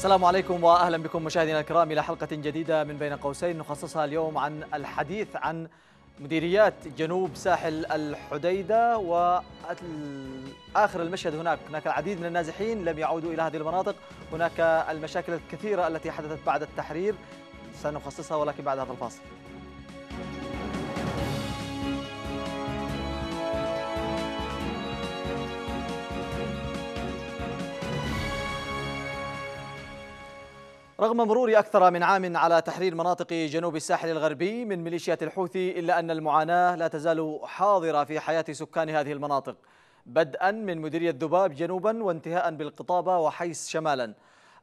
السلام عليكم واهلا بكم مشاهدينا الكرام الى حلقه جديده من بين قوسين نخصصها اليوم عن الحديث عن مديريات جنوب ساحل الحديده واخر المشهد هناك، هناك العديد من النازحين لم يعودوا الى هذه المناطق، هناك المشاكل الكثيره التي حدثت بعد التحرير سنخصصها ولكن بعد هذا الفاصل. رغم مرور أكثر من عام على تحرير مناطق جنوب الساحل الغربي من ميليشيات الحوثي إلا أن المعاناة لا تزال حاضرة في حياة سكان هذه المناطق بدءا من مديرية ذباب جنوبا وانتهاء بالقطابة وحيس شمالا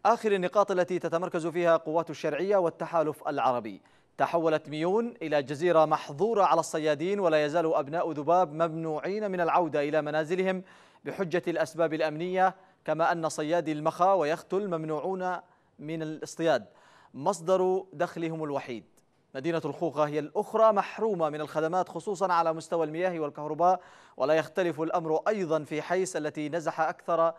آخر النقاط التي تتمركز فيها قوات الشرعية والتحالف العربي تحولت ميون إلى جزيرة محظورة على الصيادين ولا يزال أبناء ذباب ممنوعين من العودة إلى منازلهم بحجة الأسباب الأمنية كما أن صيادي المخا ويختل ممنوعون من الاصطياد مصدر دخلهم الوحيد مدينة الخوخة هي الأخرى محرومة من الخدمات خصوصا على مستوى المياه والكهرباء ولا يختلف الأمر أيضا في حيس التي نزح أكثر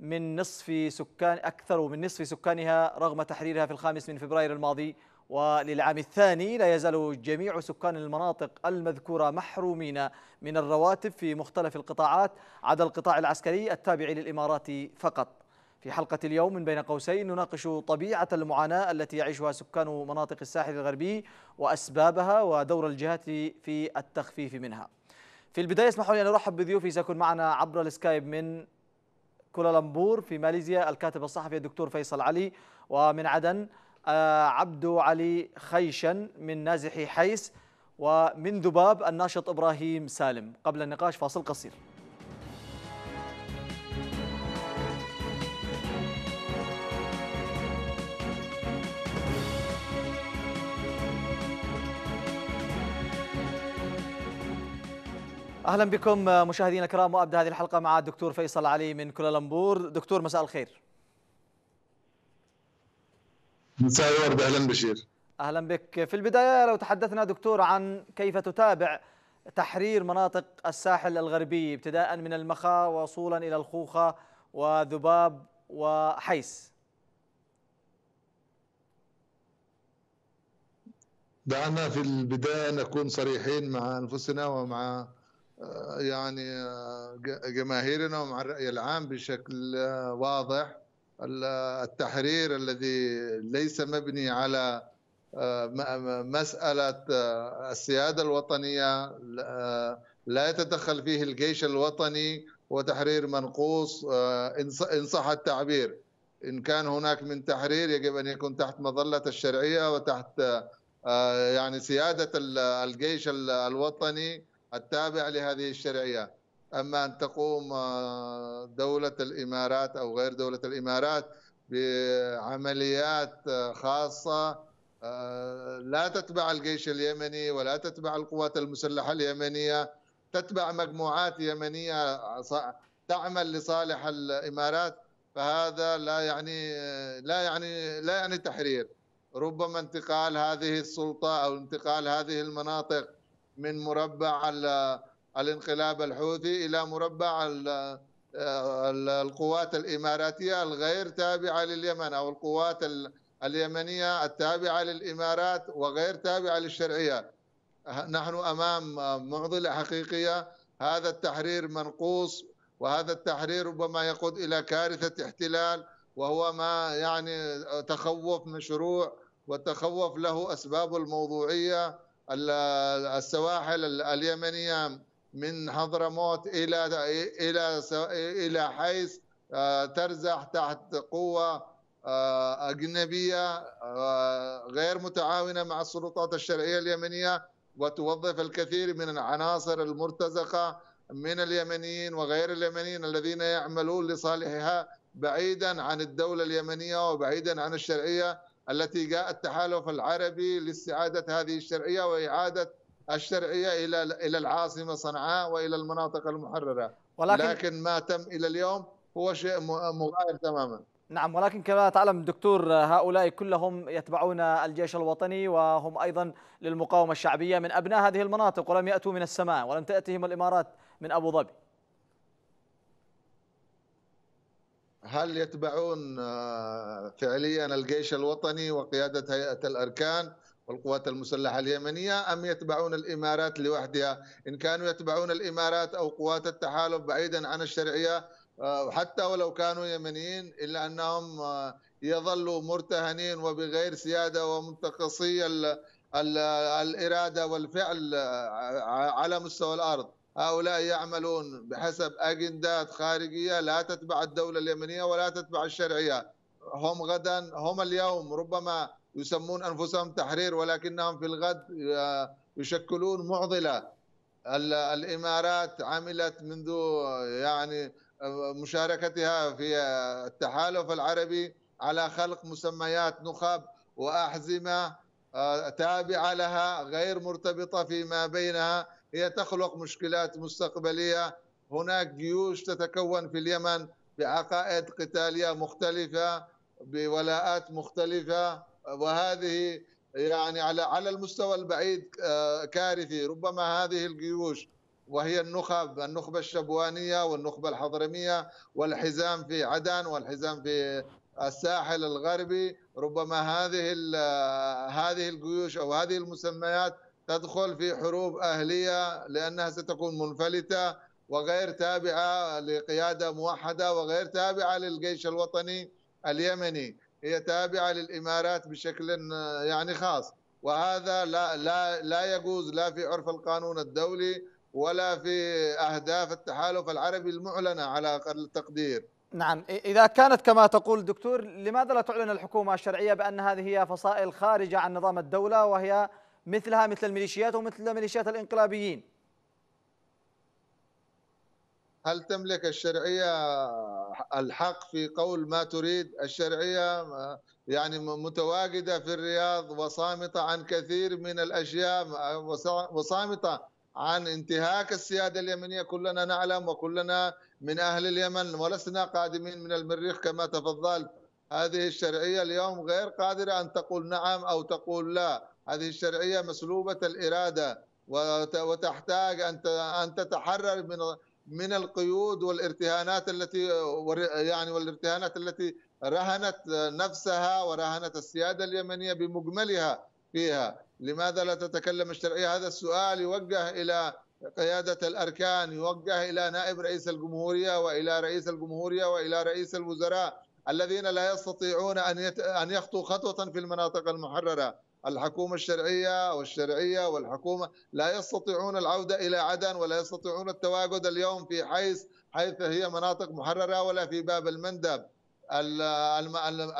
من نصف سكان أكثر من نصف سكانها رغم تحريرها في الخامس من فبراير الماضي وللعام الثاني لا يزال جميع سكان المناطق المذكورة محرومين من الرواتب في مختلف القطاعات عدا القطاع العسكري التابع للإمارات فقط في حلقة اليوم من بين قوسين نناقش طبيعة المعاناة التي يعيشها سكان مناطق الساحل الغربي وأسبابها ودور الجهات في التخفيف منها في البداية اسمحوا لي أن أرحب بضيوفي سيكون معنا عبر السكايب من كولالمبور في ماليزيا الكاتب الصحفي الدكتور فيصل علي ومن عدن آه، عبد علي خيشن من نازحي حيس ومن ذباب الناشط إبراهيم سالم قبل النقاش فاصل قصير اهلا بكم مشاهدينا الكرام وابدا هذه الحلقه مع الدكتور فيصل علي من كوالالمبور دكتور مساء الخير مساء الورد اهلا بشير اهلا بك في البدايه لو تحدثنا دكتور عن كيف تتابع تحرير مناطق الساحل الغربي ابتداء من المخا وصولا الى الخوخه وذباب وحيس دعنا في البدايه نكون صريحين مع انفسنا ومع يعني آه، جماهيرنا ومع الرأي العام بشكل آه، واضح التحرير الذي ليس مبني على آه، مسألة السيادة الوطنية لا يتدخل فيه الجيش الوطني وتحرير منقوص إن صح التعبير إن كان هناك من تحرير يجب أن يكون تحت مظلة الشرعية وتحت يعني سيادة الجيش الوطني التابع لهذه الشرعية أما أن تقوم آه، دولة الإمارات أو غير دولة الإمارات بعمليات آه، خاصة آه، لا تتبع الجيش اليمني ولا تتبع القوات المسلحة اليمنية تتبع مجموعات يمنية تعمل لصالح الإمارات فهذا لا يعني لا يعني لا يعني تحرير ربما انتقال هذه السلطة أو انتقال هذه المناطق من مربع الانقلاب الحوثي الى مربع القوات الاماراتيه الغير تابعه لليمن او القوات اليمنيه التابعه للامارات وغير تابعه للشرعيه. نحن امام معضله حقيقيه هذا التحرير منقوص وهذا التحرير ربما يقود الى كارثه احتلال وهو ما يعني تخوف مشروع والتخوف له اسباب الموضوعيه السواحل اليمنيه من حضرموت الى الى الى حيث آه، ترزح تحت قوه آه، اجنبيه آه، غير متعاونه مع السلطات الشرعيه اليمنيه وتوظف الكثير من العناصر المرتزقه من اليمنيين وغير اليمنيين الذين يعملون لصالحها بعيدا عن الدوله اليمنيه وبعيدا عن الشرعيه التي جاء التحالف العربي لاستعادة هذه الشرعية وإعادة الشرعية إلى إلى العاصمة صنعاء وإلى المناطق المحررة ولكن لكن ما تم إلى اليوم هو شيء مغاير تماما نعم ولكن كما تعلم دكتور هؤلاء كلهم يتبعون الجيش الوطني وهم أيضا للمقاومة الشعبية من أبناء هذه المناطق ولم يأتوا من السماء ولم تأتهم الإمارات من أبو ظبي هل يتبعون آه، فعليا الجيش الوطني وقيادة هيئة الأركان والقوات المسلحة اليمنية أم يتبعون الإمارات لوحدها إن كانوا يتبعون الإمارات أو قوات التحالف بعيدا عن الشرعية آه، حتى ولو كانوا يمنيين إلا أنهم آه، يظلوا مرتهنين وبغير سيادة ومنتقصي الإرادة والفعل على مستوى الأرض هؤلاء يعملون بحسب أجندات خارجية لا تتبع الدولة اليمنية ولا تتبع الشرعية هم غدا هم اليوم ربما يسمون أنفسهم تحرير ولكنهم في الغد آه، يشكلون معضلة الإمارات عملت منذ يعني مشاركتها في التحالف العربي على خلق مسميات نخب وأحزمة آه، تابعة لها غير مرتبطة فيما بينها هي تخلق مشكلات مستقبلية هناك جيوش تتكون في اليمن بعقائد قتالية مختلفة بولاءات مختلفة وهذه يعني على على المستوى البعيد آه، كارثي ربما هذه الجيوش وهي النخب النخبة الشبوانية والنخبة الحضرمية والحزام في عدن والحزام في الساحل الغربي ربما هذه آه، هذه الجيوش او هذه المسميات تدخل في حروب أهلية لأنها ستكون منفلتة وغير تابعة لقيادة موحدة وغير تابعة للجيش الوطني اليمني هي تابعة للإمارات بشكل يعني خاص وهذا لا, لا, لا يجوز لا في عرف القانون الدولي ولا في أهداف التحالف العربي المعلنة على أقل التقدير نعم إذا كانت كما تقول دكتور لماذا لا تعلن الحكومة الشرعية بأن هذه هي فصائل خارجة عن نظام الدولة وهي مثلها مثل الميليشيات ومثل ميليشيات الانقلابيين هل تملك الشرعية الحق في قول ما تريد الشرعية يعني متواجدة في الرياض وصامتة عن كثير من الأشياء وصامتة عن انتهاك السيادة اليمنية كلنا نعلم وكلنا من أهل اليمن ولسنا قادمين من المريخ كما تفضلت هذه الشرعية اليوم غير قادرة أن تقول نعم أو تقول لا هذه الشرعية مسلوبة الإرادة وتحتاج أن أن تتحرر من من القيود والارتهانات التي يعني والارتهانات التي رهنت نفسها ورهنت السيادة اليمنية بمجملها فيها لماذا لا تتكلم الشرعية هذا السؤال يوجه إلى قيادة الأركان يوجه إلى نائب رئيس الجمهورية وإلى رئيس الجمهورية وإلى رئيس الوزراء الذين لا يستطيعون ان أن يخطوا خطوة في المناطق المحررة الحكومة الشرعية والشرعية والحكومة لا يستطيعون العودة إلى عدن ولا يستطيعون التواجد اليوم في حيث حيث هي مناطق محررة ولا في باب المندب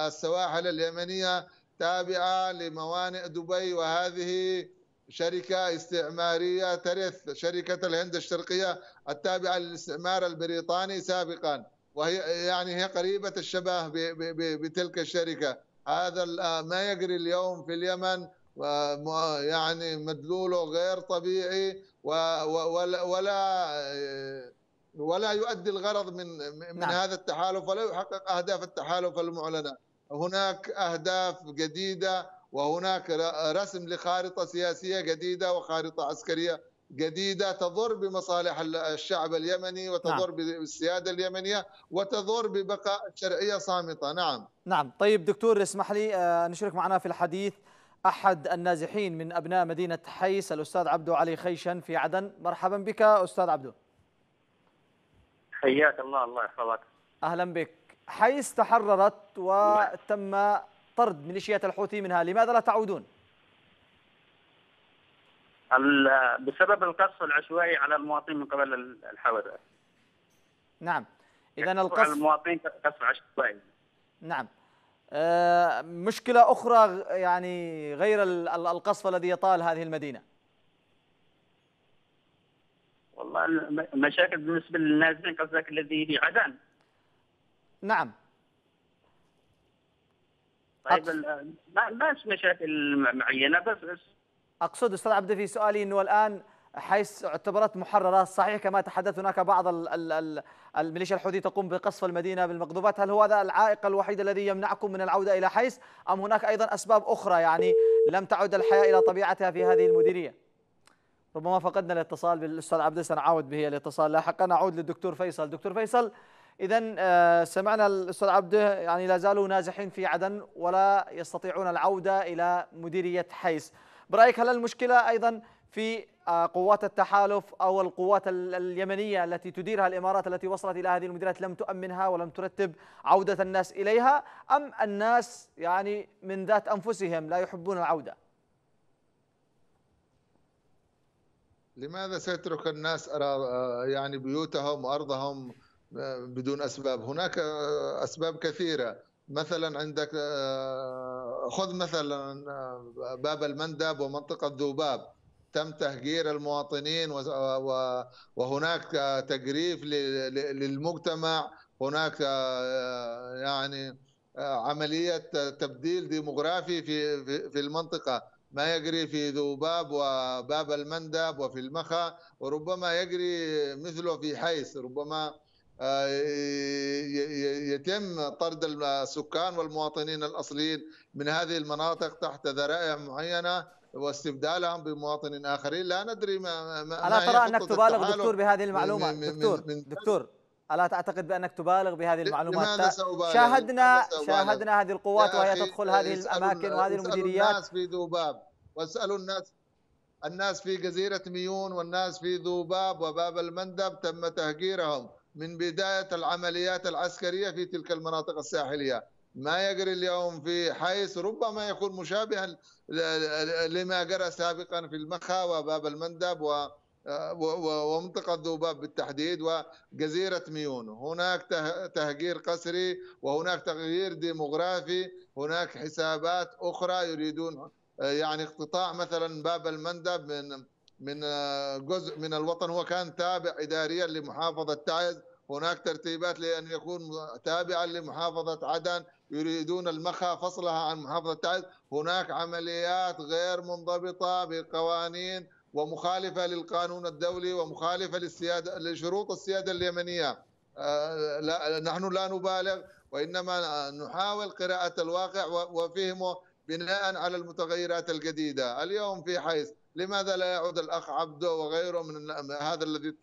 السواحل اليمنية تابعة لموانئ دبي وهذه شركة استعمارية ترث شركة الهند الشرقية التابعة للاستعمار البريطاني سابقا وهي يعني هي قريبة الشبه بتلك الشركة هذا آه، ما يجري اليوم في اليمن يعني مدلوله غير طبيعي ولا ولا آه، ولا يؤدي الغرض من من نعم. هذا التحالف ولا يحقق اهداف التحالف المعلنه هناك اهداف جديده وهناك رسم لخارطه سياسيه جديده وخارطه عسكريه جديده تضر بمصالح الشعب اليمني وتضر نعم. بالسياده اليمنيه وتضر ببقاء الشرعيه صامته نعم نعم طيب دكتور اسمح لي آه، نشرك معنا في الحديث احد النازحين من ابناء مدينه حيس الاستاذ عبدو علي خيشن في عدن مرحبا بك استاذ عبدو حياك الله الله يحفظك اهلا بك حيس تحررت نعم. وتم طرد ميليشيات الحوثي منها لماذا لا تعودون بسبب القصف العشوائي على المواطنين من قبل الحوادث نعم اذا يعني القصف المواطنين قصف عشوائي نعم آه، مشكله اخرى يعني غير القصف الذي يطال هذه المدينه والله مشاكل بالنسبه للنازلين قصدك الذي في عدن نعم طيب ما ماش مشاكل معينه بس اقصد استاذ عبده في سؤالي انه الان حيث اعتبرت محررة صحيح كما تحدث هناك بعض الميليشيا الحوثي تقوم بقصف المدينة بالمقذوفات هل هو هذا العائق الوحيد الذي يمنعكم من العودة إلى حيث أم هناك أيضا أسباب أخرى يعني لم تعد الحياة إلى طبيعتها في هذه المديرية ربما فقدنا الاتصال بالأستاذ عبد سنعاود به الاتصال لاحقا نعود للدكتور فيصل دكتور فيصل إذا آه، سمعنا الأستاذ عبده يعني لا زالوا نازحين في عدن ولا يستطيعون العودة إلى مديرية حيث برأيك هل المشكلة أيضا في آه، قوات التحالف أو القوات اليمنية التي تديرها الإمارات التي وصلت إلى هذه المديرات لم تؤمنها ولم ترتب عودة الناس إليها أم الناس يعني من ذات أنفسهم لا يحبون العودة لماذا سيترك الناس آه، يعني بيوتهم وأرضهم آه، بدون أسباب هناك أسباب كثيرة مثلا عندك آه، خذ مثلا آه، باب المندب ومنطقة ذوباب تم تهجير المواطنين آه، وهناك تجريف للمجتمع هناك يعني عملية تبديل ديموغرافي في في المنطقة ما يجري في ذوباب وباب المندب وفي المخا وربما يجري مثله في حيث ربما آه، يتم طرد السكان والمواطنين الاصليين من هذه المناطق تحت ذرائع معينه واستبدالهم بمواطنين اخرين لا ندري ما, ما الا ترى انك تبالغ دكتور بهذه المعلومه من دكتور من دكتور الا تعتقد بانك تبالغ بهذه المعلومات شاهدنا شاهدنا هذه القوات وهي تدخل هذه الاماكن وهذه المديريات الناس في ذوباب واسالوا الناس الناس في جزيره ميون والناس في ذوباب وباب المندب تم تهجيرهم من بداية العمليات العسكرية في تلك المناطق الساحلية ما يجري اليوم في حيث ربما يكون مشابها لما جرى سابقا في المخا وباب المندب ومنطقة ذوباب بالتحديد وجزيرة ميون هناك تهجير قسري وهناك تغيير ديموغرافي هناك حسابات أخرى يريدون يعني اقتطاع مثلا باب المندب من من آه، جزء من الوطن هو كان تابع اداريا لمحافظه تعز هناك ترتيبات لان يكون تابعا لمحافظه عدن يريدون المخا فصلها عن محافظه تعز هناك عمليات غير منضبطه بقوانين ومخالفه للقانون الدولي ومخالفه للسياده لشروط السياده اليمنيه آه، لا نحن لا نبالغ وانما نحاول قراءه الواقع وفهمه بناء على المتغيرات الجديده اليوم في حيث لماذا لا يعود الأخ عبده وغيره من هذا الذي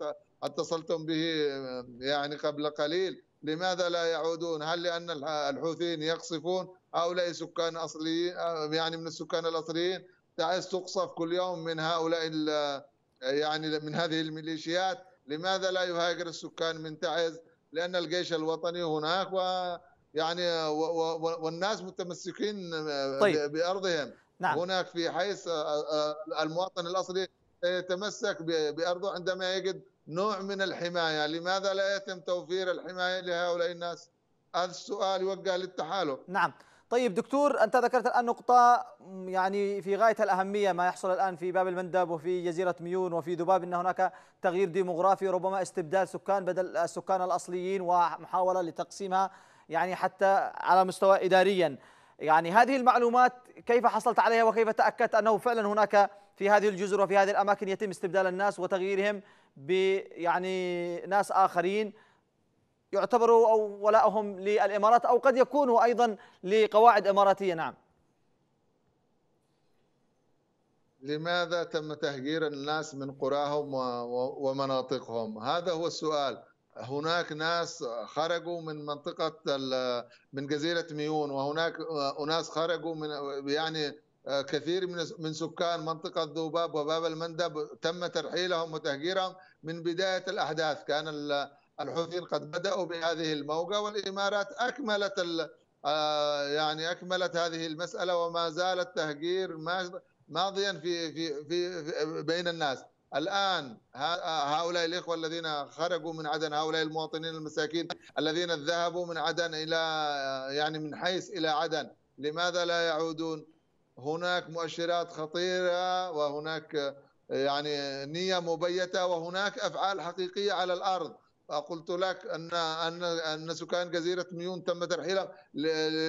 اتصلتم به يعني قبل قليل لماذا لا يعودون هل لأن الحوثيين يقصفون هؤلاء سكان أصليين آه، يعني من السكان الأصليين تعز تقصف كل يوم من هؤلاء يعني من هذه الميليشيات لماذا لا يهاجر السكان من تعز لأن الجيش الوطني هناك و يعني والناس متمسكين آه، طيب. بأرضهم نعم. هناك في حيث آه، آه، المواطن الأصلي يتمسك بأرضه عندما يجد نوع من الحماية لماذا لا يتم توفير الحماية لهؤلاء الناس هذا السؤال يوجه للتحالف نعم طيب دكتور أنت ذكرت الآن نقطة يعني في غاية الأهمية ما يحصل الآن في باب المندب وفي جزيرة ميون وفي ذباب أن هناك تغيير ديموغرافي ربما استبدال سكان بدل السكان الأصليين ومحاولة لتقسيمها يعني حتى على مستوى إداريا يعني هذه المعلومات كيف حصلت عليها وكيف تأكدت أنه فعلا هناك في هذه الجزر وفي هذه الأماكن يتم استبدال الناس وتغييرهم ب يعني ناس آخرين يعتبروا أو ولائهم للإمارات أو قد يكونوا أيضا لقواعد إماراتية نعم لماذا تم تهجير الناس من قراهم ومناطقهم هذا هو السؤال هناك ناس خرجوا من منطقة من جزيرة ميون وهناك أناس خرجوا من يعني كثير من من سكان منطقة ذوباب وباب المندب تم ترحيلهم وتهجيرهم من بداية الأحداث كان الحوثيين قد بدأوا بهذه الموجة والإمارات أكملت آه، يعني أكملت هذه المسألة وما زال التهجير ماضيا في في في بين الناس الآن آه، هؤلاء الإخوة الذين خرجوا من عدن هؤلاء المواطنين المساكين الذين ذهبوا من عدن إلى آه، يعني من حيث إلى عدن لماذا لا يعودون هناك مؤشرات خطيرة وهناك آه، يعني نية مبيتة وهناك أفعال حقيقية على الأرض قلت لك ان ان ان سكان جزيره ميون تم ترحيلها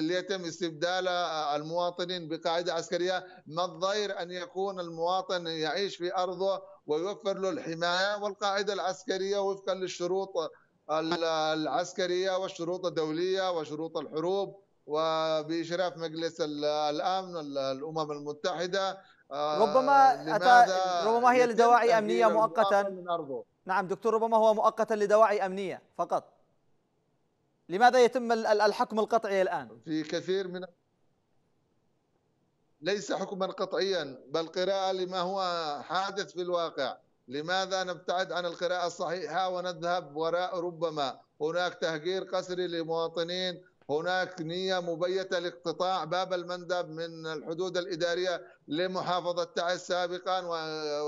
ليتم استبدال المواطنين بقاعده عسكريه ما الضير ان يكون المواطن يعيش في ارضه ويوفر له الحمايه والقاعده العسكريه وفقا للشروط العسكريه والشروط الدوليه وشروط الحروب وباشراف مجلس الامن الامم المتحده آه، ربما ربما هي لدواعي امنيه مؤقتا من أرضه نعم دكتور ربما هو مؤقتا لدواعي أمنية فقط لماذا يتم الحكم القطعي الآن؟ في كثير من ليس حكما قطعيا بل قراءة لما هو حادث في الواقع لماذا نبتعد عن القراءة الصحيحة ونذهب وراء ربما هناك تهجير قسري لمواطنين هناك نية مبيتة لاقتطاع باب المندب من الحدود الإدارية لمحافظة تعز سابقا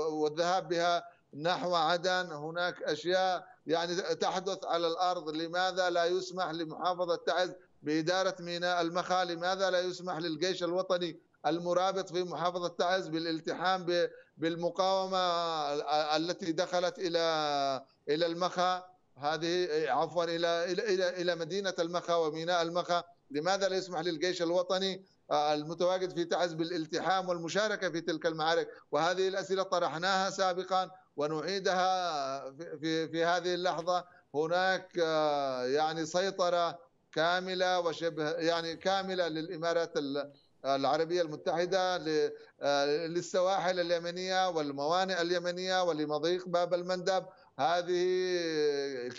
والذهاب بها نحو عدن هناك أشياء يعني تحدث على الأرض لماذا لا يسمح لمحافظة تعز بإدارة ميناء المخا لماذا لا يسمح للجيش الوطني المرابط في محافظة تعز بالالتحام بالمقاومة التي دخلت إلى إلى المخا هذه عفوا إلى إلى إلى مدينة المخا وميناء المخا لماذا لا يسمح للجيش الوطني المتواجد في تعز بالالتحام والمشاركة في تلك المعارك وهذه الأسئلة طرحناها سابقا ونعيدها في في هذه اللحظه هناك آه، يعني سيطره كامله وشبه يعني كامله للامارات العربيه المتحده آه، للسواحل اليمنيه والموانئ اليمنيه ولمضيق باب المندب هذه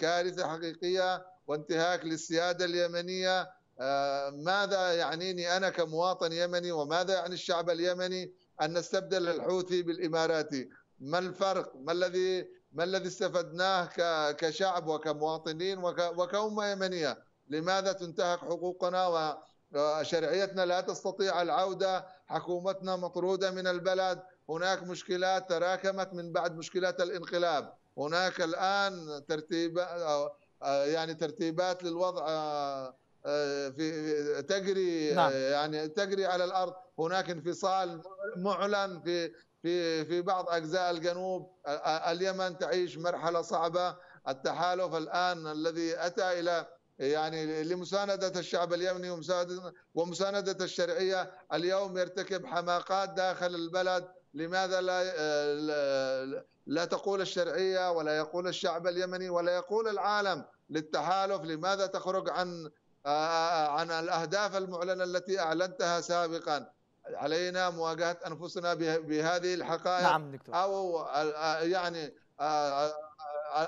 كارثه حقيقيه وانتهاك للسياده اليمنيه آه، ماذا يعنيني انا كمواطن يمني وماذا يعني الشعب اليمني ان نستبدل الحوثي بالاماراتي ما الفرق ما الذي ما الذي استفدناه كشعب وكمواطنين وكأمة يمنية لماذا تنتهك حقوقنا وشرعيتنا لا تستطيع العودة حكومتنا مطرودة من البلد هناك مشكلات تراكمت من بعد مشكلات الانقلاب هناك الآن ترتيب يعني ترتيبات للوضع آه، آه، في تجري نعم. يعني تجري على الارض هناك انفصال معلن في في في بعض اجزاء الجنوب اليمن تعيش مرحله صعبه التحالف الان الذي اتى الى يعني لمساندة الشعب اليمني ومساندة الشرعية اليوم يرتكب حماقات داخل البلد لماذا لا لا تقول الشرعية ولا يقول الشعب اليمني ولا يقول العالم للتحالف لماذا تخرج عن عن الأهداف المعلنة التي أعلنتها سابقا علينا مواجهه انفسنا بهذه الحقائق نعم دكتور او يعني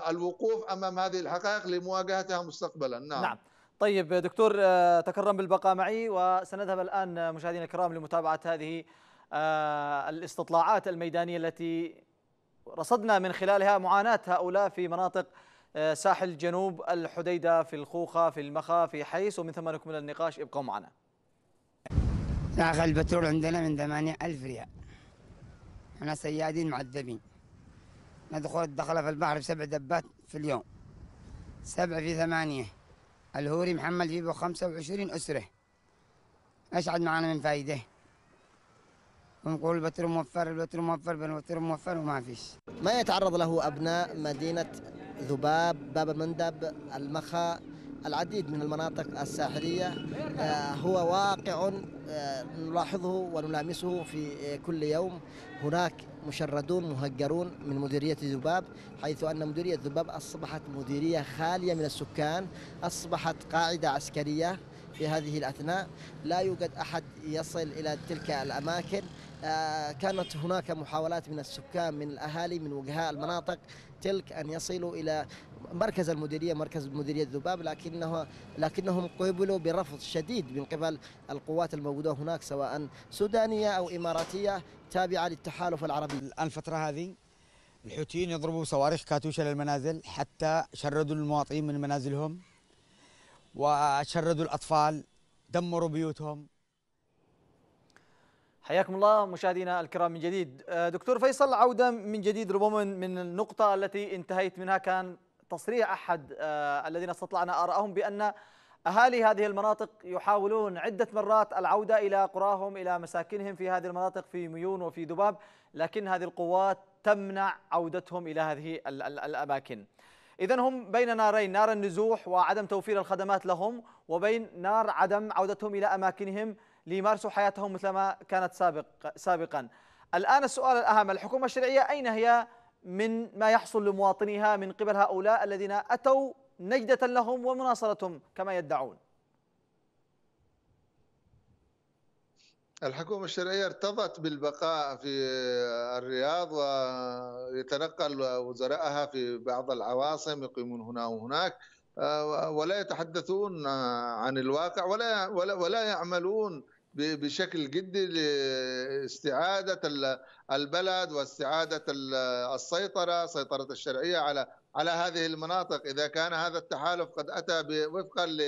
الوقوف امام هذه الحقائق لمواجهتها مستقبلا نعم نعم طيب دكتور تكرم بالبقاء معي وسنذهب الان مشاهدينا الكرام لمتابعه هذه الاستطلاعات الميدانيه التي رصدنا من خلالها معاناه هؤلاء في مناطق ساحل جنوب الحديده في الخوخه في المخا في حيس ومن ثم نكمل النقاش ابقوا معنا داخل البترول عندنا من 8000 ريال احنا سيادين معذبين ندخل دخلة في البحر بسبع دبات في اليوم سبع في ثمانية الهوري محمل فيه 25 أسرة عاد معانا من فايدة ونقول البتر موفر البتر موفر البترول موفر وما فيش ما يتعرض له أبناء مدينة ذباب باب المندب المخا العديد من المناطق الساحلية آه، هو واقع آه، نلاحظه ونلامسه في آه، كل يوم هناك مشردون مهجرون من مديرية ذباب حيث أن مديرية ذباب أصبحت مديرية خالية من السكان أصبحت قاعدة عسكرية في هذه الأثناء لا يوجد أحد يصل إلى تلك الأماكن كانت هناك محاولات من السكان من الأهالي من وجهاء المناطق تلك أن يصلوا إلى مركز المديرية مركز مديرية ذباب لكنه لكنهم قبلوا برفض شديد من قبل القوات الموجودة هناك سواء سودانية أو إماراتية تابعة للتحالف العربي الآن الفترة هذه الحوثيين يضربوا صواريخ كاتوشا للمنازل حتى شردوا المواطنين من منازلهم وشردوا الأطفال دمروا بيوتهم حياكم الله مشاهدينا الكرام من جديد آه، دكتور فيصل عودة من جديد ربما من النقطة التي انتهيت منها كان تصريح أحد آه، الذين استطلعنا ارائهم بأن أهالي هذه المناطق يحاولون عدة مرات العودة إلى قراهم إلى مساكنهم في هذه المناطق في ميون وفي ذباب لكن هذه القوات تمنع عودتهم إلى هذه الأماكن إذا هم بين نارين نار النزوح وعدم توفير الخدمات لهم وبين نار عدم عودتهم إلى أماكنهم ليمارسوا حياتهم مثلما كانت سابق سابقا الآن السؤال الأهم الحكومة الشرعية أين هي من ما يحصل لمواطنيها من قبل هؤلاء الذين أتوا نجدة لهم ومناصرتهم كما يدعون الحكومة الشرعية ارتضت بالبقاء في الرياض ويتنقل وزراءها في بعض العواصم يقيمون هنا وهناك ولا يتحدثون عن الواقع ولا ولا, ولا يعملون بشكل جدي لاستعادة البلد واستعادة السيطرة سيطرة الشرعية على على هذه المناطق إذا كان هذا التحالف قد أتى وفقا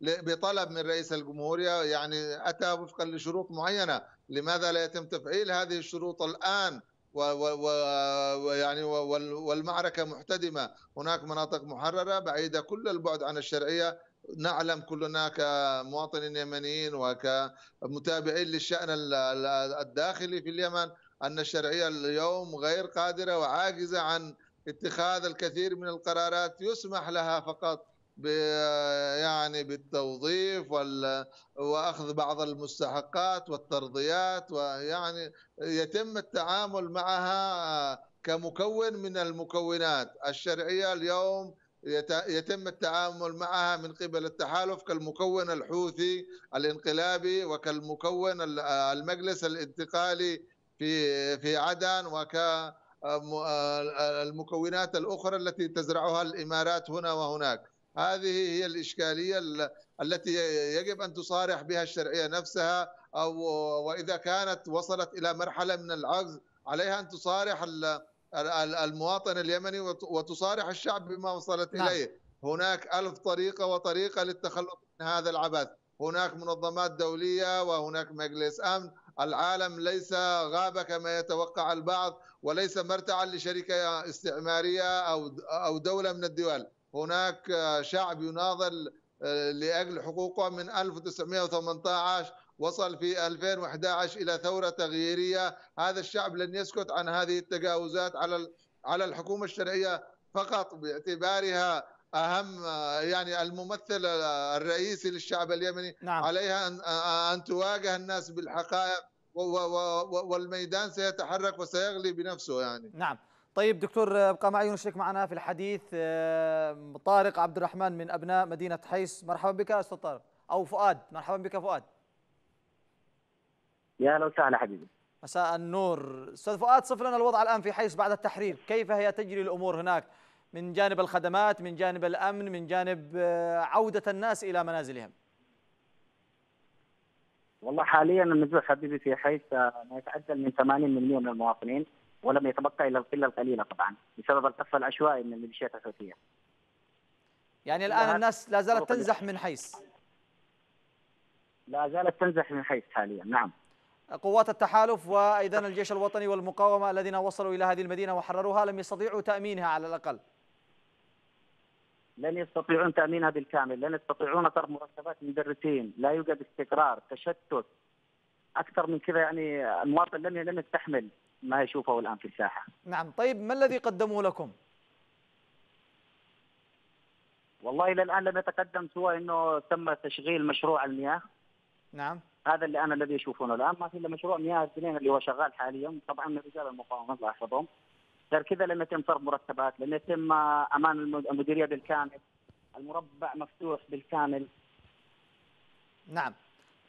بطلب من رئيس الجمهورية يعني أتى وفقا لشروط معينة لماذا لا يتم تفعيل هذه الشروط الآن ويعني والمعركه محتدمه، هناك مناطق محرره بعيده كل البعد عن الشرعيه، نعلم كلنا كمواطنين يمنيين وكمتابعين للشأن الداخلي في اليمن أن الشرعية اليوم غير قادرة وعاجزة عن اتخاذ الكثير من القرارات يسمح لها فقط يعني بالتوظيف واخذ بعض المستحقات والترضيات ويعني يتم التعامل معها كمكون من المكونات الشرعيه اليوم يتم التعامل معها من قبل التحالف كالمكون الحوثي الانقلابي وكالمكون المجلس الانتقالي في في عدن المكونات الاخرى التي تزرعها الامارات هنا وهناك هذه هي الاشكاليه التي يجب ان تصارح بها الشرعيه نفسها او واذا كانت وصلت الى مرحله من العجز عليها ان تصارح المواطن اليمني وتصارح الشعب بما وصلت نعم. إليه هناك ألف طريقة وطريقة للتخلص من هذا العبث هناك منظمات دولية وهناك مجلس أمن العالم ليس غابة كما يتوقع البعض وليس مرتعا لشركة استعمارية أو أو دولة من الدول هناك شعب يناضل آه، لأجل حقوقه من 1918 وصل في 2011 الى ثوره تغييريه هذا الشعب لن يسكت عن هذه التجاوزات على على الحكومه الشرعيه فقط باعتبارها اهم يعني الممثل الرئيسي للشعب اليمني نعم. عليها ان ان تواجه الناس بالحقائق والميدان سيتحرك وسيغلي بنفسه يعني نعم طيب دكتور ابقى معي ونشرك معنا في الحديث آه، طارق عبد الرحمن من ابناء مدينه حيس مرحبا بك استاذ طارق او فؤاد مرحبا بك فؤاد يا اهلا وسهلا حبيبي مساء النور استاذ فؤاد صف لنا الوضع الان في حيص بعد التحرير كيف هي تجري الامور هناك من جانب الخدمات من جانب الامن من جانب آه، عوده الناس الى منازلهم والله حاليا النزوح حبيبي في حيث آه، ما يتعدل من 80% من المواطنين ولم يتبقى الا القله القليله طبعا بسبب القصف العشوائي من الميليشيات الحوثيه. يعني الان الناس لا زالت تنزح من حيث لا زالت تنزح من حيث حاليا نعم. قوات التحالف وأيضا الجيش الوطني والمقاومة الذين وصلوا إلى هذه المدينة وحرروها لم يستطيعوا تأمينها على الأقل لن يستطيعون تأمينها بالكامل لن يستطيعون طرد مرتبات المدرسين لا يوجد استقرار تشتت أكثر من كذا يعني المواطن لم لم يستحمل ما يشوفه الآن في الساحة نعم طيب ما الذي قدموه لكم؟ والله إلى الآن لم يتقدم سوى أنه تم تشغيل مشروع المياه نعم هذا اللي انا الذي اشوفونه الان ما في الا مشروع مياه الجنين اللي هو شغال حاليا طبعا من رجال المقاومه الله يحفظهم غير كذا لم يتم فرض مرتبات لم يتم آه، امان المديريه بالكامل المربع مفتوح بالكامل نعم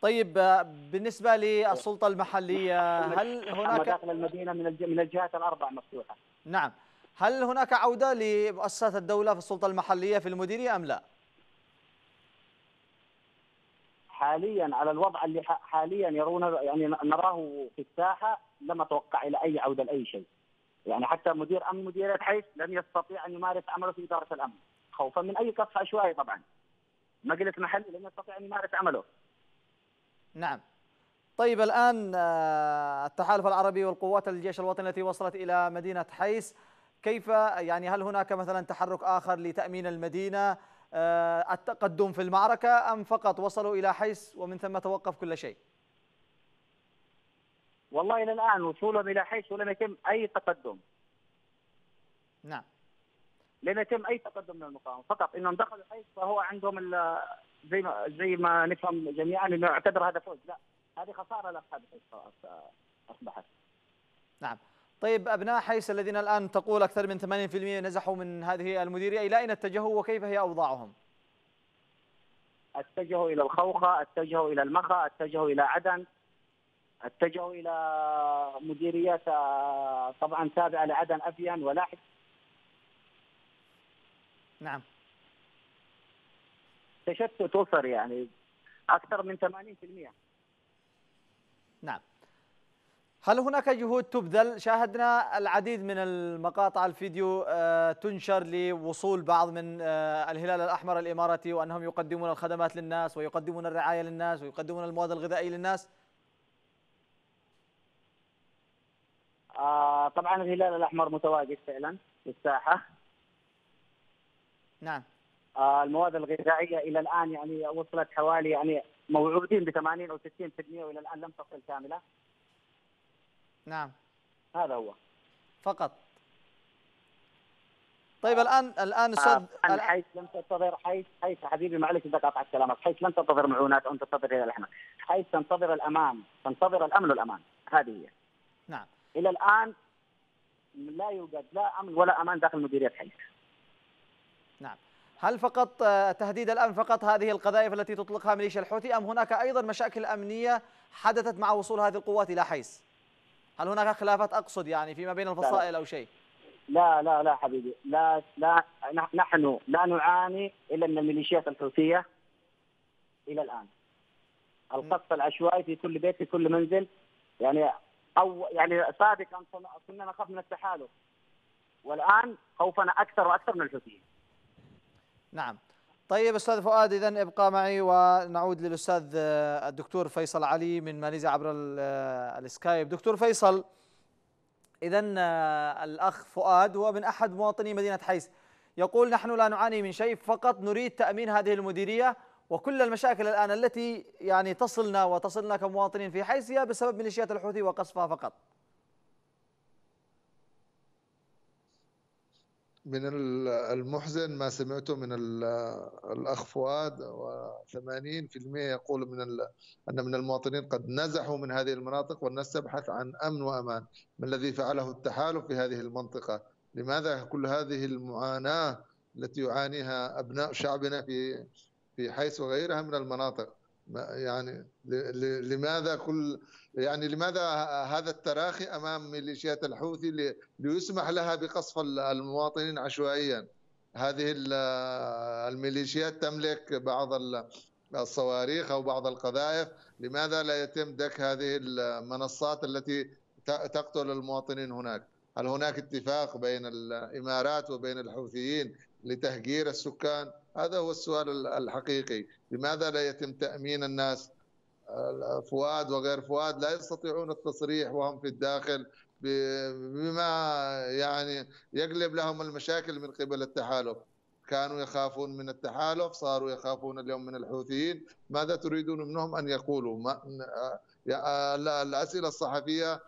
طيب آه، بالنسبه للسلطه المحليه هل هناك داخل المدينه من من الجهات الاربع مفتوحه نعم هل هناك عوده لمؤسسات الدوله في السلطه المحليه في المديريه ام لا؟ حاليا على الوضع اللي حاليا يرون يعني نراه في الساحه لم اتوقع الى اي عوده لاي شيء. يعني حتى مدير امن مديريه حيث لن يستطيع ان يمارس عمله في اداره الامن خوفا من اي قصف عشوائي طبعا. مجلس محلي لن يستطيع ان يمارس عمله. نعم. طيب الان آه، التحالف العربي والقوات الجيش الوطني التي وصلت الى مدينه حيس كيف يعني هل هناك مثلا تحرك اخر لتامين المدينه؟ آه، التقدم في المعركة أم فقط وصلوا إلى حيث ومن ثم توقف كل شيء والله إلى الآن وصولهم إلى حيث ولم يتم أي تقدم نعم لم يتم أي تقدم من المقاومة فقط إنهم دخلوا حيث فهو عندهم زي ما زي ما نفهم جميعا إنه اعتبر هذا فوز لا هذه خسارة لأصحاب حيث أصبحت نعم طيب أبناء حيس الذين الآن تقول أكثر من 80% نزحوا من هذه المديرية إلى أين اتجهوا وكيف هي أوضاعهم؟ اتجهوا إلى الخوخة اتجهوا إلى المخا اتجهوا إلى عدن اتجهوا إلى مديريات آه، طبعا تابعة لعدن أفيان ولاحق نعم تشتت أسر يعني أكثر من 80% نعم هل هناك جهود تبذل؟ شاهدنا العديد من المقاطع الفيديو آه، تنشر لوصول بعض من آه، الهلال الأحمر الإماراتي وأنهم يقدمون الخدمات للناس ويقدمون الرعاية للناس ويقدمون المواد الغذائية للناس آه، طبعا الهلال الأحمر متواجد فعلا في الساحة نعم المواد الغذائية إلى الآن يعني وصلت حوالي يعني موعودين ب 80 أو 60% وإلى الآن لم تصل كاملة نعم هذا هو فقط طيب الان الان استاذ الآن... آه، حيث لم تنتظر حيث حيث حبيبي معلش اذا قاطعت كلامك حيث لم تنتظر معونات او تنتظر الى الاحمر حيث تنتظر الامان تنتظر الامن والامان هذه هي نعم الى الان لا يوجد لا امن ولا امان داخل مديريه حيث نعم هل فقط آه، تهديد الامن فقط هذه القذائف التي تطلقها ميليشيا الحوثي ام هناك ايضا مشاكل امنيه حدثت مع وصول هذه القوات الى حيث؟ هل هناك خلافات أقصد يعني فيما بين الفصائل أو شيء لا لا لا حبيبي لا لا نحن لا نعاني إلا من الميليشيات الحوثية إلى الآن القصف العشوائي في كل بيت في كل منزل يعني أو يعني سابقا كنا نخاف من التحالف والآن خوفنا أكثر وأكثر من الحوثيين نعم طيب استاذ فؤاد اذا ابقى معي ونعود للاستاذ آه، الدكتور فيصل علي من ماليزيا عبر آه، السكايب دكتور فيصل اذا آه، الاخ فؤاد هو من احد مواطني مدينه حيس يقول نحن لا نعاني من شيء فقط نريد تامين هذه المديريه وكل المشاكل الان التي يعني تصلنا وتصلنا كمواطنين في حيس هي بسبب ميليشيات الحوثي وقصفها فقط من المحزن ما سمعته من الأخ فؤاد و80% يقول من أن من المواطنين قد نزحوا من هذه المناطق والناس تبحث عن أمن وأمان ما الذي فعله التحالف في هذه المنطقة لماذا كل هذه المعاناة التي يعانيها أبناء شعبنا في في حيث وغيرها من المناطق يعني لماذا كل يعني لماذا هذا التراخي امام ميليشيات الحوثي ليسمح لها بقصف المواطنين عشوائيا هذه الميليشيات تملك بعض الصواريخ او بعض القذائف لماذا لا يتم دك هذه المنصات التي تقتل المواطنين هناك هل هناك اتفاق بين الامارات وبين الحوثيين لتهجير السكان هذا هو السؤال الحقيقي لماذا لا يتم تأمين الناس فؤاد وغير فؤاد لا يستطيعون التصريح وهم في الداخل بما يعني يقلب لهم المشاكل من قبل التحالف كانوا يخافون من التحالف صاروا يخافون اليوم من الحوثيين ماذا تريدون منهم أن يقولوا ما الأسئلة الصحفية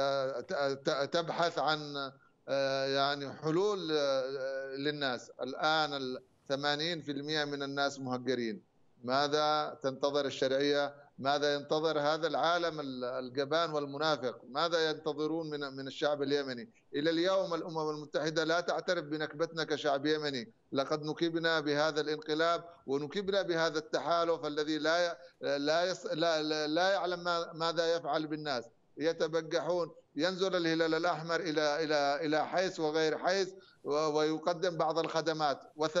آه، تبحث عن آه، يعني حلول آه، آه، للناس الآن 80% من الناس مهجرين ماذا تنتظر الشرعية ماذا ينتظر هذا العالم الجبان والمنافق ماذا ينتظرون من من الشعب اليمني الى اليوم الامم المتحده لا تعترف بنكبتنا كشعب يمني لقد نكبنا بهذا الانقلاب ونكبنا بهذا التحالف الذي لا لا لا, لا يعلم ماذا يفعل بالناس يتبجحون ينزل الهلال الأحمر إلى إلى إلى حيث وغير حيث ويقدم بعض الخدمات و80%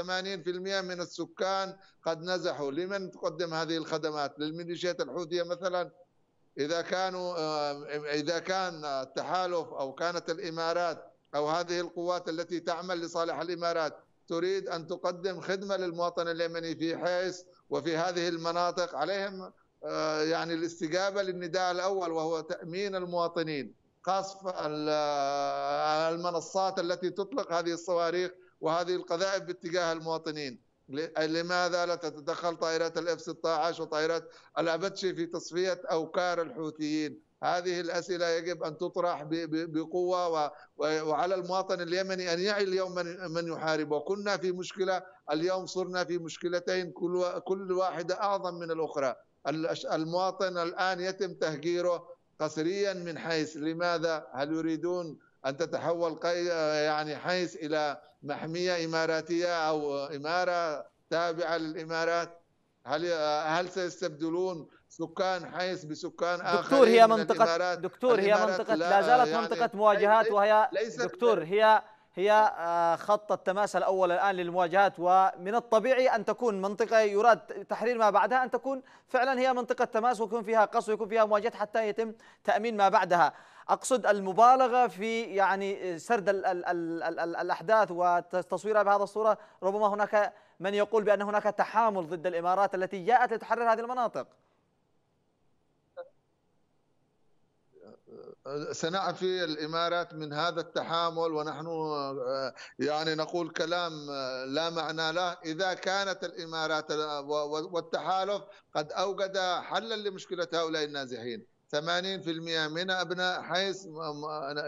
من السكان قد نزحوا لمن تقدم هذه الخدمات للميليشيات الحوثية مثلا إذا كانوا آه، إذا كان التحالف أو كانت الإمارات أو هذه القوات التي تعمل لصالح الإمارات تريد أن تقدم خدمة للمواطن اليمني في حيث وفي هذه المناطق عليهم آه، يعني الاستجابة للنداء الأول وهو تأمين المواطنين قصف المنصات التي تطلق هذه الصواريخ وهذه القذائف باتجاه المواطنين لماذا لا تتدخل طائرات الاف 16 وطائرات الابتشي في تصفيه اوكار الحوثيين هذه الاسئله يجب ان تطرح بقوه وعلى المواطن اليمني ان يعي اليوم من يحارب وكنا في مشكله اليوم صرنا في مشكلتين كل كل واحده اعظم من الاخرى المواطن الان يتم تهجيره قسريا من حيث لماذا هل يريدون أن تتحول يعني حيث إلى محمية إماراتية أو إمارة تابعة للإمارات هل هل سيستبدلون سكان حيث بسكان آخر دكتور هي من منطقة دكتور هي منطقة لا, لا زالت يعني منطقة مواجهات وهي دكتور هي هي آه، خط التماس الأول الآن للمواجهات ومن الطبيعي أن تكون منطقة يراد تحرير ما بعدها أن تكون فعلا هي منطقة تماس ويكون فيها قصف ويكون فيها مواجهات حتى يتم تأمين ما بعدها أقصد المبالغة في يعني سرد الـ الـ الـ الـ الأحداث وتصويرها بهذا الصورة ربما هناك من يقول بأن هناك تحامل ضد الإمارات التي جاءت لتحرر هذه المناطق سنعفي الامارات من هذا التحامل ونحن آه، يعني نقول كلام آه، لا معنى له اذا كانت الامارات آه، والتحالف قد اوجد حلا لمشكله هؤلاء النازحين 80% من ابناء حيث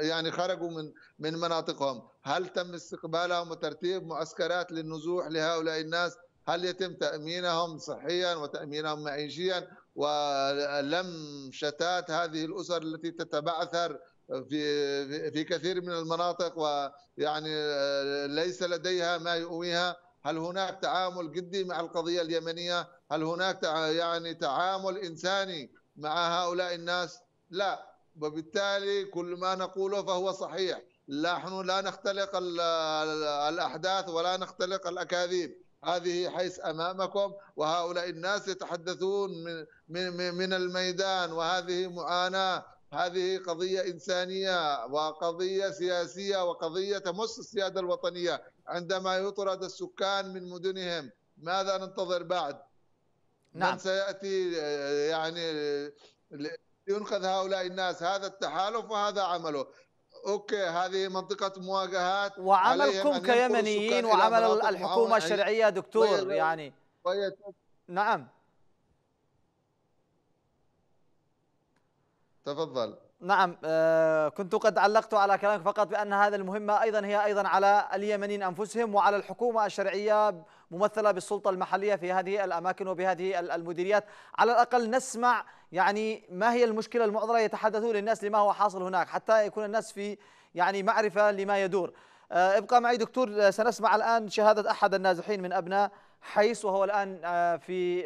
يعني خرجوا من من مناطقهم، هل تم استقبالهم وترتيب معسكرات للنزوح لهؤلاء الناس؟ هل يتم تامينهم صحيا وتامينهم معيشيا؟ ولم شتات هذه الاسر التي تتبعثر في في كثير من المناطق ويعني آه، ليس لديها ما يؤويها هل هناك تعامل جدي مع القضيه اليمنيه هل هناك يعني تعامل انساني مع هؤلاء الناس لا وبالتالي كل ما نقوله فهو صحيح نحن لا نختلق الاحداث ولا نختلق الاكاذيب هذه حيث امامكم وهؤلاء الناس يتحدثون من من من الميدان وهذه معاناه هذه قضيه انسانيه وقضيه سياسيه وقضيه تمس السياده الوطنيه عندما يطرد السكان من مدنهم ماذا ننتظر بعد نعم. من سياتي آه، يعني ينقذ هؤلاء الناس هذا التحالف وهذا عمله اوكي هذه منطقه مواجهات وعملكم كيمنيين وعمل الحكومه الشرعيه طيب، دكتور طيب. يعني نعم تفضل نعم آه، كنت قد علقت على كلامك فقط بأن هذه المهمة أيضا هي أيضا على اليمنيين أنفسهم وعلى الحكومة الشرعية ممثلة بالسلطة المحلية في هذه الأماكن وبهذه المديريات على الأقل نسمع يعني ما هي المشكلة المعضلة يتحدثون للناس لما هو حاصل هناك حتى يكون الناس في يعني معرفة لما يدور آه، ابقى معي دكتور آه، سنسمع الآن شهادة أحد النازحين من أبناء حيث وهو الآن آه، في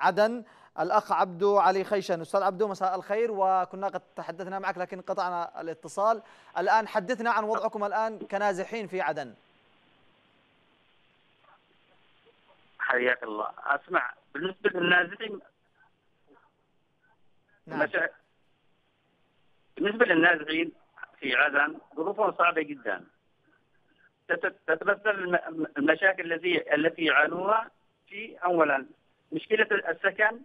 عدن الأخ عبدو علي خيشن أستاذ عبدو مساء الخير وكنا قد تحدثنا معك لكن قطعنا الاتصال الآن حدثنا عن وضعكم الآن كنازحين في عدن حياك الله اسمع بالنسبه للنازحين نعم. بالنسبه للنازحين في عدن ظروفهم صعبه جدا تتمثل المشاكل التي التي يعانوها في اولا مشكله السكن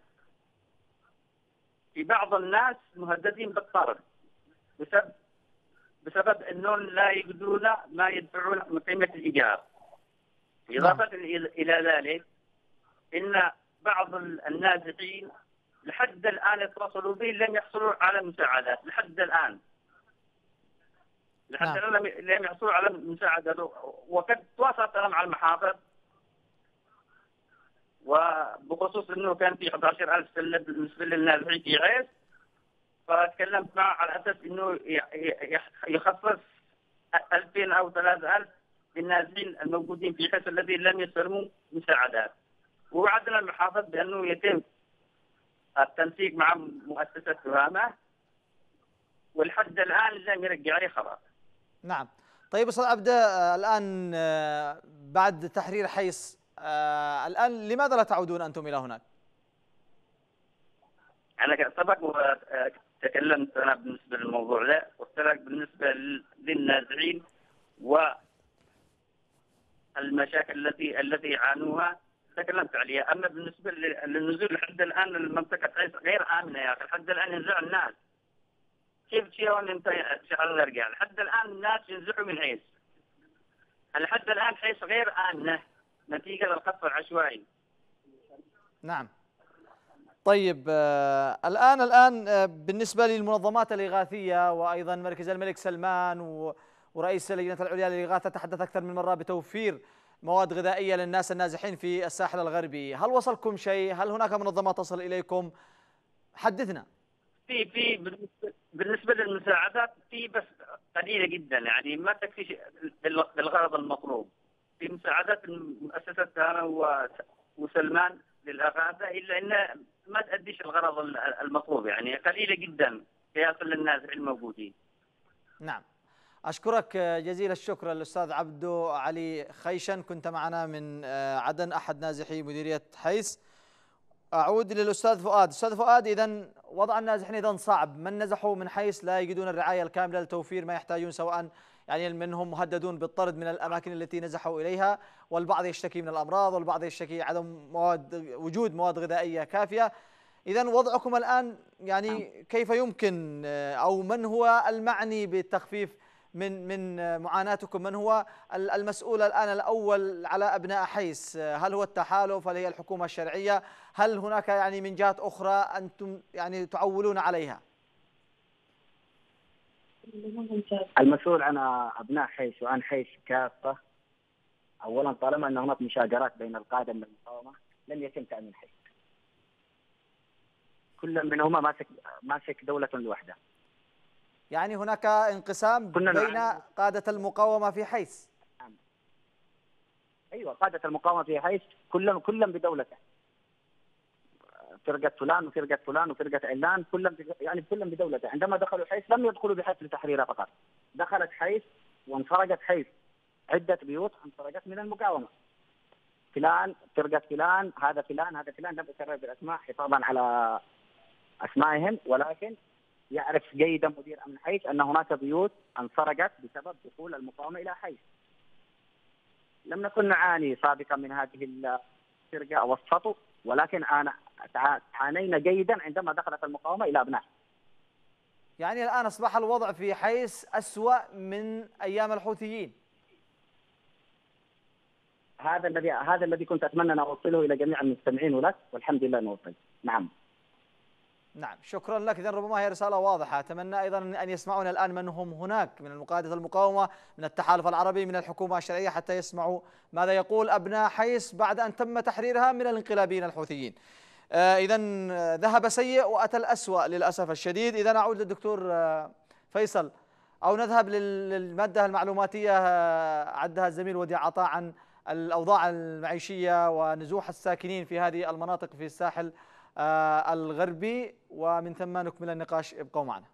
في بعض الناس مهددين بالطرد بسبب بسبب انهم لا يجدون ما يدفعون من قيمه الايجار نعم. اضافه الى ذلك ان بعض النازحين لحد الان اتصلوا بي لم يحصلوا على مساعدات لحد الان لحد نعم. الان نعم. لم يحصلوا على مساعدات وقد تواصلت انا مع المحافظ وبخصوص انه كان في 11000 سله بالنسبه للنازحين في غيث فتكلمت معه على اساس انه يخصص 2000 او 3000 النازحين الموجودين في غيث الذين لم يستلموا مساعدات. ووعدنا المحافظ بانه يتم التنسيق مع مؤسسه تهامه ولحد الان لم يرجع اي خبر. نعم. طيب استاذ عبده آه، الان آه، بعد تحرير حيص آه، الان لماذا لا تعودون انتم الى هناك؟ انا سبق وتكلمت انا بالنسبه للموضوع ده قلت لك بالنسبه للنازعين و المشاكل التي التي يعانوها تكلمت عليها اما بالنسبه للنزول لحد الان المنطقه غير امنه يا اخي لحد الان ينزع الناس كيف تشيلون انت شغل الرجال لحد الان الناس ينزعوا من حيس لحد الان حيس غير امنه نتيجه للخط العشوائي نعم طيب آه الآن الآن آه بالنسبة للمنظمات الإغاثية وأيضا مركز الملك سلمان ورئيس اللجنة العليا للإغاثة تحدث أكثر من مرة بتوفير مواد غذائية للناس النازحين في الساحل الغربي هل وصلكم شيء هل هناك منظمة تصل إليكم حدثنا في في بالنسبة للمساعدات في بس قليلة جدا يعني ما تكفي للغرض المطلوب في مساعدات مؤسسة أنا وسلمان للأغاثة إلا أن ما تأديش الغرض المطلوب يعني قليلة جدا قياسا للنازحين الموجودين نعم أشكرك جزيل الشكر الأستاذ عبدو علي خيشن كنت معنا من آه، عدن أحد نازحي مديرية حيس أعود للأستاذ فؤاد أستاذ فؤاد إذا وضع النازحين إذا صعب من نزحوا من حيس لا يجدون الرعاية الكاملة لتوفير ما يحتاجون سواء يعني منهم مهددون بالطرد من الأماكن التي نزحوا إليها والبعض يشتكي من الأمراض والبعض يشتكي عدم مواد وجود مواد غذائية كافية إذا وضعكم الآن يعني نعم. كيف يمكن آه، أو من هو المعني بالتخفيف من من معاناتكم من هو المسؤول الآن الأول على أبناء حيس هل هو التحالف هل هي الحكومة الشرعية هل هناك يعني من جهات أخرى أنتم يعني تعولون عليها المسؤول عن أبناء حيس وعن حيس كافة أولا طالما أن هناك مشاجرات بين القادة من المقاومة لن يتم تأمين حيس كل منهما ماسك ماسك دولة لوحده يعني هناك انقسام نعم. بين قادة المقاومة في حيث نعم. ايوه قادة المقاومة في حيث كلهم كلهم بدولته فرقة فلان وفرقة فلان وفرقة علان كلهم يعني كلهم بدولته عندما دخلوا حيث لم يدخلوا بحفل تحريرها فقط دخلت حيث وانفرقت حيث عدة بيوت انفرقت من المقاومة فلان فرقة فلان هذا فلان هذا فلان لم أكرر بالأسماء حفاظا على أسمائهم ولكن يعرف جيدا مدير امن حيث ان هناك بيوت انسرقت بسبب دخول المقاومه الى حيث. لم نكن نعاني سابقا من هذه السرقه او السطو ولكن انا عانينا جيدا عندما دخلت المقاومه الى ابناء. يعني الان اصبح الوضع في حيث اسوا من ايام الحوثيين. هذا الذي هذا الذي كنت اتمنى ان اوصله الى جميع المستمعين ولك والحمد لله انه نعم. نعم شكرا لك إذا ربما هي رسالة واضحة أتمنى أيضا أن يسمعون الآن من هم هناك من المقادة المقاومة من التحالف العربي من الحكومة الشرعية حتى يسمعوا ماذا يقول أبناء حيس بعد أن تم تحريرها من الانقلابيين الحوثيين آه، إذا آه، ذهب سيء وأتى الأسوأ للأسف الشديد إذا أعود للدكتور آه، فيصل أو نذهب للمادة المعلوماتية عدها الزميل وديع عطاء عن الأوضاع المعيشية ونزوح الساكنين في هذه المناطق في الساحل آه، الغربي ومن ثم نكمل النقاش ابقوا معنا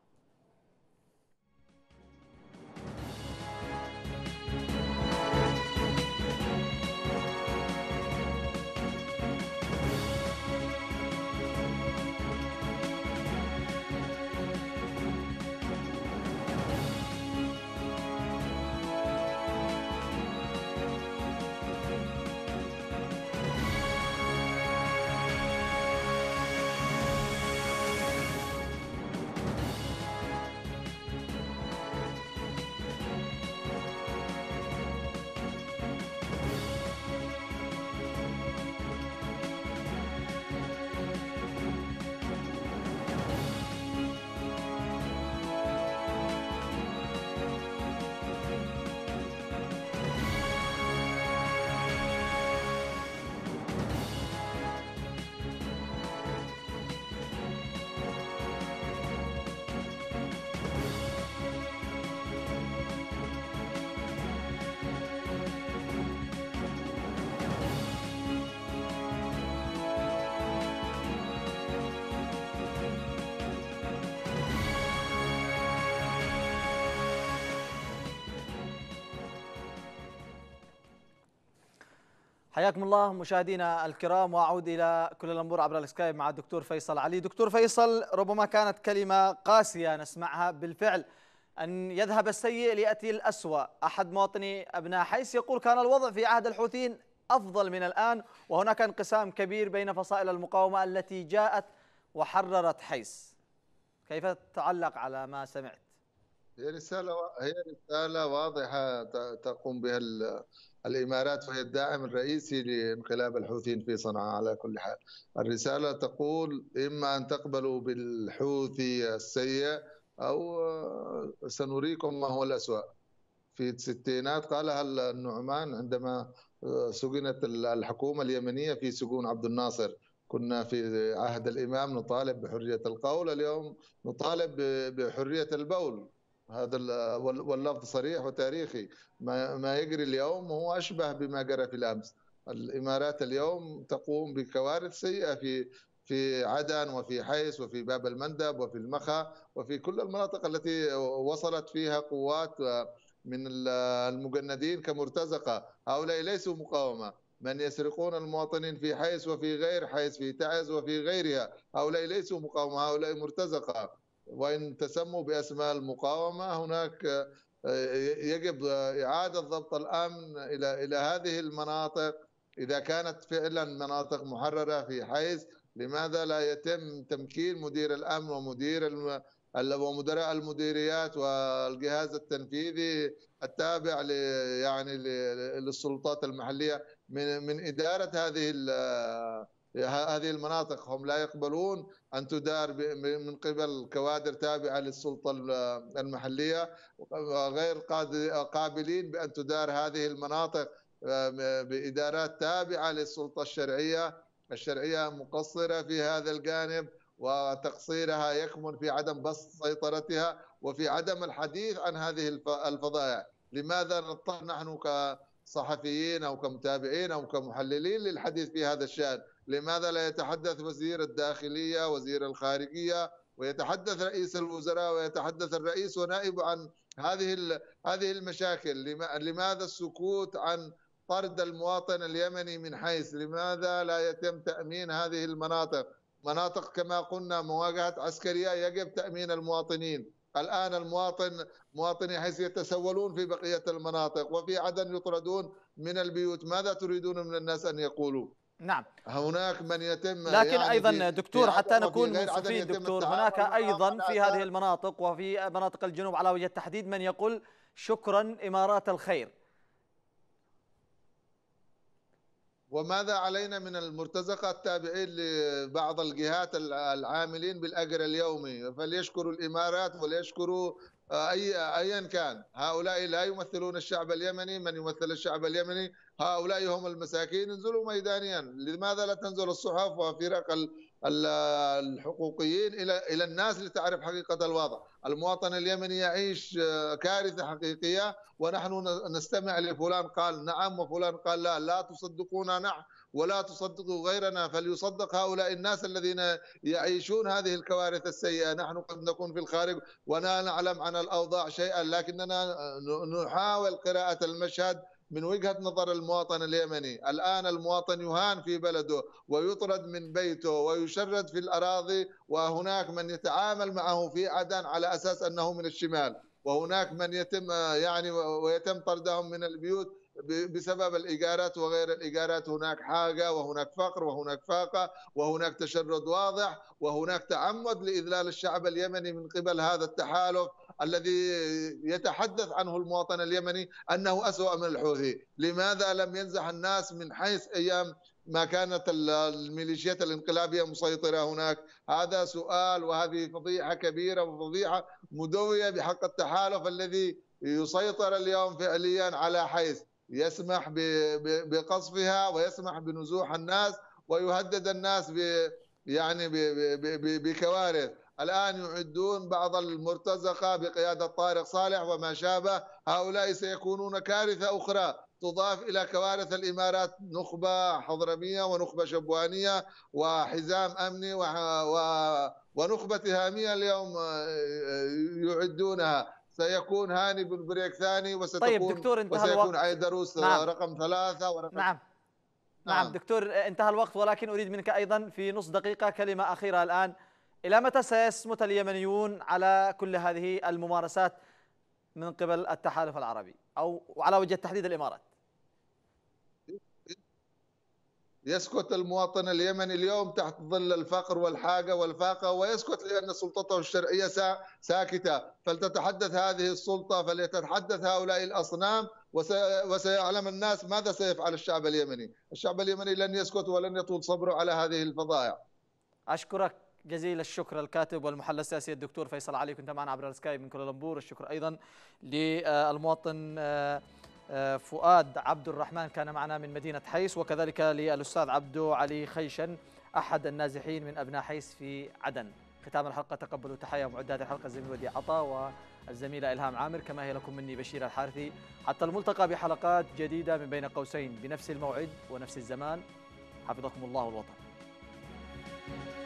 حياكم الله مشاهدينا الكرام واعود الى كل الامور عبر السكايب مع الدكتور فيصل علي دكتور فيصل ربما كانت كلمه قاسيه نسمعها بالفعل ان يذهب السيء لياتي الاسوا احد مواطني ابناء حيس يقول كان الوضع في عهد الحوثيين افضل من الان وهناك انقسام كبير بين فصائل المقاومه التي جاءت وحررت حيس كيف تعلق على ما سمعت هي رساله هي رساله واضحه تقوم بها الإمارات وهي الداعم الرئيسي لانقلاب الحوثيين في صنعاء على كل حال الرسالة تقول إما أن تقبلوا بالحوثي السيء أو سنريكم ما هو الأسوأ في الستينات قالها النعمان عندما سجنت الحكومة اليمنية في سجون عبد الناصر كنا في عهد الإمام نطالب بحرية القول اليوم نطالب بحرية البول هذا واللفظ صريح وتاريخي ما, ما يجري اليوم هو اشبه بما جرى في الامس الامارات اليوم تقوم بكوارث سيئه في في عدن وفي حيس وفي باب المندب وفي المخا وفي كل المناطق التي وصلت فيها قوات من المجندين كمرتزقه هؤلاء ليسوا مقاومه من يسرقون المواطنين في حيس وفي غير حيس في تعز وفي غيرها هؤلاء ليسوا مقاومه هؤلاء مرتزقه وان تسموا باسماء المقاومه هناك آه، يجب اعاده ضبط الامن الى الى هذه المناطق اذا كانت فعلا مناطق محرره في حيز لماذا لا يتم تمكين مدير الامن ومدير ومدراء المديريات والجهاز التنفيذي التابع يعني للسلطات المحليه من من اداره هذه هذه المناطق هم لا يقبلون أن تدار من قبل كوادر تابعة للسلطة المحلية غير قابلين بأن تدار هذه المناطق بإدارات تابعة للسلطة الشرعية الشرعية مقصرة في هذا الجانب وتقصيرها يكمن في عدم بسط سيطرتها وفي عدم الحديث عن هذه الفضائع لماذا نضطر نحن كصحفيين او كمتابعين او كمحللين للحديث في هذا الشان لماذا لا يتحدث وزير الداخلية وزير الخارجية ويتحدث رئيس الوزراء ويتحدث الرئيس ونائب عن هذه هذه المشاكل لماذا السكوت عن طرد المواطن اليمني من حيث لماذا لا يتم تأمين هذه المناطق مناطق كما قلنا مواجهة عسكرية يجب تأمين المواطنين الآن المواطن مواطني حيث يتسولون في بقية المناطق وفي عدن يطردون من البيوت ماذا تريدون من الناس أن يقولوا نعم هناك من يتم لكن يعني ايضا دكتور حتى نكون منصفين دكتور هناك ايضا في هذه المناطق وفي مناطق الجنوب على وجه التحديد من يقول شكرا امارات الخير وماذا علينا من المرتزقه التابعين لبعض الجهات العاملين بالاجر اليومي فليشكروا الامارات وليشكروا آه، اي ايا كان هؤلاء لا يمثلون الشعب اليمني من يمثل الشعب اليمني هؤلاء هم المساكين انزلوا ميدانيا لماذا لا تنزل الصحف وفرق الحقوقيين الى الى الناس لتعرف حقيقه الوضع المواطن اليمني يعيش آه، كارثه حقيقيه ونحن نستمع لفلان قال نعم وفلان قال لا لا تصدقونا نحن ولا تصدقوا غيرنا فليصدق هؤلاء الناس الذين يعيشون هذه الكوارث السيئه نحن قد نكون في الخارج ولا نعلم عن الاوضاع شيئا لكننا نحاول قراءه المشهد من وجهة نظر المواطن اليمني الآن المواطن يهان في بلده ويطرد من بيته ويشرد في الأراضي وهناك من يتعامل معه في عدن على أساس أنه من الشمال وهناك من يتم يعني ويتم طردهم من البيوت بسبب الايجارات وغير الايجارات هناك حاجه وهناك فقر وهناك فاقه وهناك تشرد واضح وهناك تعمد لاذلال الشعب اليمني من قبل هذا التحالف الذي يتحدث عنه المواطن اليمني أنه أسوأ من الحوثي لماذا لم ينزح الناس من حيث أيام ما كانت الميليشيات الانقلابية مسيطرة هناك هذا سؤال وهذه فضيحة كبيرة وفضيحة مدوية بحق التحالف الذي يسيطر اليوم فعليا على حيث يسمح بقصفها ويسمح بنزوح الناس ويهدد الناس ب يعني بكوارث الآن يعدون بعض المرتزقة بقيادة طارق صالح وما شابه هؤلاء سيكونون كارثة أخرى تضاف إلى كوارث الإمارات نخبة حضرمية ونخبة شبوانية وحزام أمني و... و... ونخبة هامية اليوم آه، آه، يعدونها سيكون هاني بن بريك ثاني وستكون طيب دكتور انتهى وسيكون الوقت. عيدروس آه، نعم. رقم ثلاثة ورقم نعم. نعم نعم دكتور انتهى الوقت ولكن أريد منك أيضا في نص دقيقة كلمة أخيرة الآن إلى متى سيصمت اليمنيون على كل هذه الممارسات من قبل التحالف العربي أو على وجه التحديد الإمارات يسكت المواطن اليمني اليوم تحت ظل الفقر والحاجة والفاقة ويسكت لأن سلطته الشرعية ساكتة فلتتحدث هذه السلطة فليتحدث هؤلاء الأصنام وسيعلم الناس ماذا سيفعل الشعب اليمني الشعب اليمني لن يسكت ولن يطول صبره على هذه الفضائع أشكرك جزيل الشكر الكاتب والمحلل السياسي الدكتور فيصل علي كنت معنا عبر السكايب من كوالالمبور الشكر أيضا للمواطن آه، آه، فؤاد عبد الرحمن كان معنا من مدينة حيس وكذلك للأستاذ عبدو علي خيشن أحد النازحين من أبناء حيس في عدن ختام الحلقة تقبلوا تحيه معدات الحلقة الزميل ودي عطا والزميلة إلهام عامر كما هي لكم مني بشير الحارثي حتى الملتقى بحلقات جديدة من بين قوسين بنفس الموعد ونفس الزمان حفظكم الله والوطن